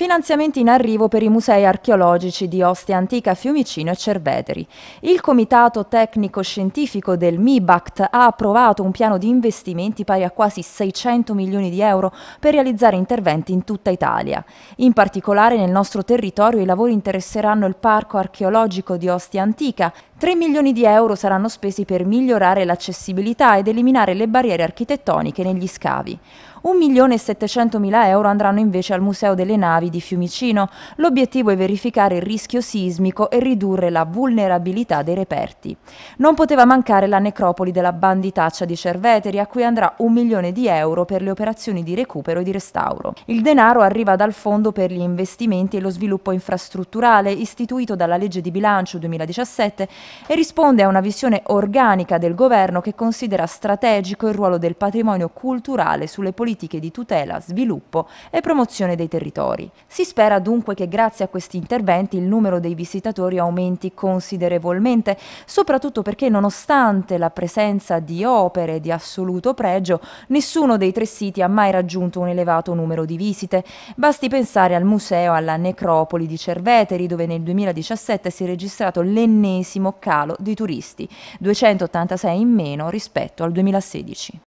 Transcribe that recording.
Finanziamenti in arrivo per i musei archeologici di Ostia Antica, Fiumicino e Cerveteri. Il Comitato Tecnico Scientifico del MIBACT ha approvato un piano di investimenti pari a quasi 600 milioni di euro per realizzare interventi in tutta Italia. In particolare nel nostro territorio i lavori interesseranno il Parco Archeologico di Ostia Antica, 3 milioni di euro saranno spesi per migliorare l'accessibilità ed eliminare le barriere architettoniche negli scavi. 1 milione e 700 mila euro andranno invece al Museo delle Navi di Fiumicino. L'obiettivo è verificare il rischio sismico e ridurre la vulnerabilità dei reperti. Non poteva mancare la necropoli della banditaccia di Cerveteri, a cui andrà 1 milione di euro per le operazioni di recupero e di restauro. Il denaro arriva dal Fondo per gli investimenti e lo sviluppo infrastrutturale, istituito dalla legge di bilancio 2017 e risponde a una visione organica del governo che considera strategico il ruolo del patrimonio culturale sulle politiche di tutela, sviluppo e promozione dei territori. Si spera dunque che grazie a questi interventi il numero dei visitatori aumenti considerevolmente, soprattutto perché nonostante la presenza di opere di assoluto pregio, nessuno dei tre siti ha mai raggiunto un elevato numero di visite. Basti pensare al museo alla necropoli di Cerveteri, dove nel 2017 si è registrato l'ennesimo calo di turisti, 286 in meno rispetto al 2016.